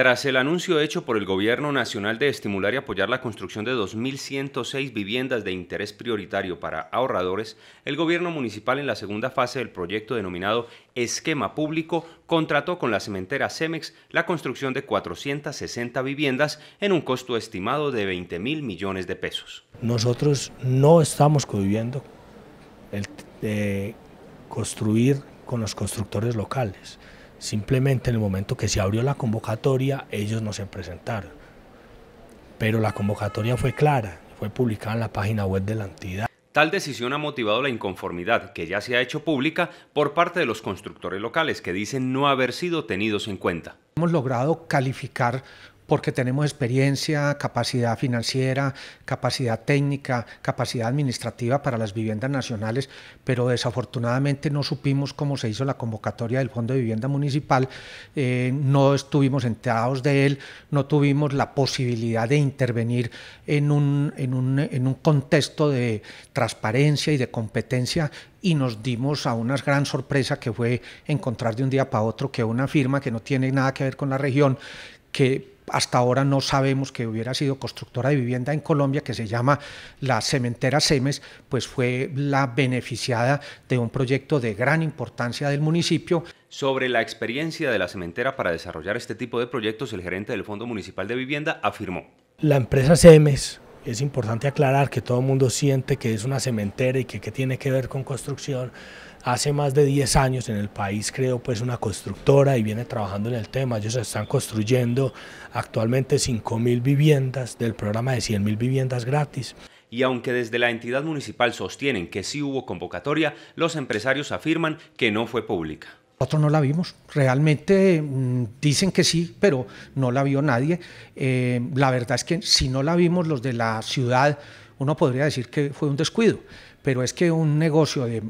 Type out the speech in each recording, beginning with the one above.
Tras el anuncio hecho por el Gobierno Nacional de estimular y apoyar la construcción de 2.106 viviendas de interés prioritario para ahorradores, el Gobierno Municipal en la segunda fase del proyecto denominado Esquema Público contrató con la cementera Cemex la construcción de 460 viviendas en un costo estimado de 20.000 mil millones de pesos. Nosotros no estamos conviviendo el eh, construir con los constructores locales Simplemente en el momento que se abrió la convocatoria, ellos no se presentaron. Pero la convocatoria fue clara, fue publicada en la página web de la entidad. Tal decisión ha motivado la inconformidad que ya se ha hecho pública por parte de los constructores locales que dicen no haber sido tenidos en cuenta. Hemos logrado calificar porque tenemos experiencia, capacidad financiera, capacidad técnica, capacidad administrativa para las viviendas nacionales, pero desafortunadamente no supimos cómo se hizo la convocatoria del Fondo de Vivienda Municipal, eh, no estuvimos enterados de él, no tuvimos la posibilidad de intervenir en un, en un, en un contexto de transparencia y de competencia y nos dimos a una gran sorpresa que fue encontrar de un día para otro que una firma que no tiene nada que ver con la región, que hasta ahora no sabemos que hubiera sido constructora de vivienda en Colombia, que se llama la Cementera Semes, pues fue la beneficiada de un proyecto de gran importancia del municipio. Sobre la experiencia de la cementera para desarrollar este tipo de proyectos, el gerente del Fondo Municipal de Vivienda afirmó. La empresa Semes es importante aclarar que todo el mundo siente que es una cementera y que, tiene que ver con construcción. Hace más de 10 años en el país creo pues una constructora y viene trabajando en el tema. Ellos están construyendo actualmente 5.000 viviendas del programa de 100.000 viviendas gratis. Y aunque desde la entidad municipal sostienen que sí hubo convocatoria, los empresarios afirman que no fue pública. Nosotros no la vimos. Realmente mm, dicen que sí, pero no la vio nadie. Eh, la verdad es que si no la vimos los de la ciudad, uno podría decir que fue un descuido, pero es que un negocio de,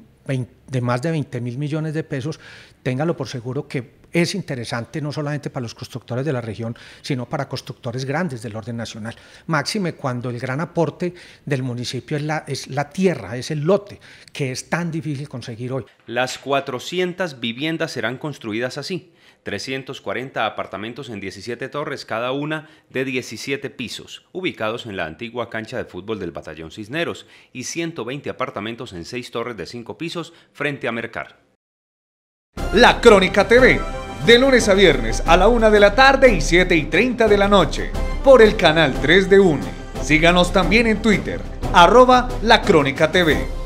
más de 20 mil millones de pesos, téngalo por seguro que es interesante no solamente para los constructores de la región, sino para constructores grandes del orden nacional. Máxime cuando el gran aporte del municipio es la, tierra, es el lote, que es tan difícil conseguir hoy. Las 400 viviendas serán construidas así. 340 apartamentos en 17 torres, cada una de 17 pisos, ubicados en la antigua cancha de fútbol del Batallón Cisneros y 120 apartamentos en seis torres de cinco pisos frente a Mercar. La Crónica TV, de lunes a viernes a la 1 de la tarde y 7 y 30 de la noche, por el canal 3 de UNE. Síganos también en Twitter, arroba La Crónica TV.